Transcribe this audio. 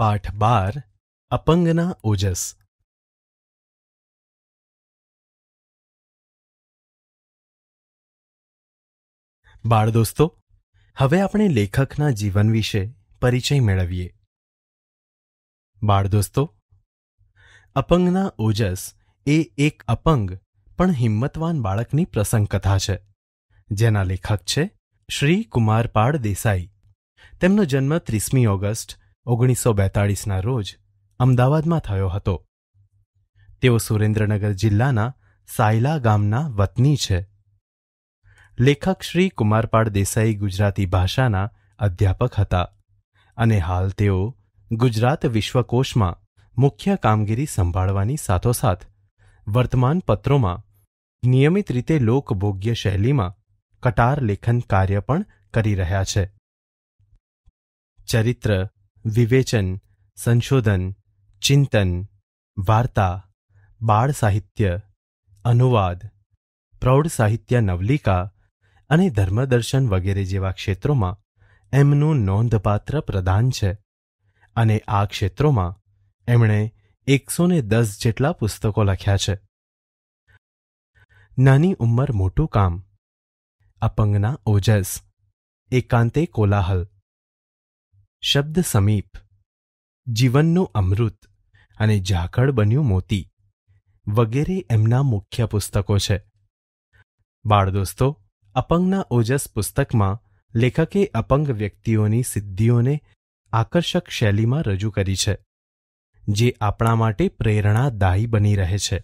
પાઠ બાર અપંગના ઓજસ બાળ દોસ્તો હવે આપણે લેખકના જીવન વિશે પરિચય મેળવીએ બાળ દોસ્તો અપંગના ઓજસ એ એક અપંગ પણ હિંમતવાન બાળકની પ્રસંગ કથા છે જેના લેખક છે શ્રી કુમારપાળ દેસાઈ તેમનો જન્મ ત્રીસમી ઓગસ્ટ ઓગણીસો બેતાળીસના રોજ અમદાવાદમાં થયો હતો તેઓ સુરેન્દ્રનગર જિલ્લાના સાયલા ગામના વતની છે લેખક શ્રી કુમારપાળ દેસાઈ ગુજરાતી ભાષાના અધ્યાપક હતા અને હાલ તેઓ ગુજરાત વિશ્વકોશમાં મુખ્ય કામગીરી સંભાળવાની સાથોસાથ વર્તમાન પત્રોમાં નિયમિત રીતે લોકભોગ્ય શૈલીમાં કટાર લેખન કાર્ય પણ કરી રહ્યા છે ચરિત્ર વિવેચન સંશોધન ચિંતન વાર્તા બાળ સાહિત્ય અનુવાદ પ્રૌઢ સાહિત્ય નવલિકા અને ધર્મદર્શન વગેરે જેવા ક્ષેત્રોમાં એમનું નોંધપાત્ર પ્રદાન છે અને આ ક્ષેત્રોમાં એમણે એકસો ને દસ જેટલા પુસ્તકો લખ્યા છે નાની ઉંમર મોટું કામ અપંગના ઓજસ એકાંતે કોલાહલ શબ્દ સમીપ જીવનનું અમૃત અને ઝાકળ બન્યું મોતી વગેરે એમના મુખ્ય પુસ્તકો છે બાળદોસ્તો અપંગના ઓજસ પુસ્તકમાં લેખકે અપંગ વ્યક્તિઓની સિદ્ધિઓને આકર્ષક શૈલીમાં રજૂ કરી છે જે આપણા માટે પ્રેરણાદાયી બની રહે છે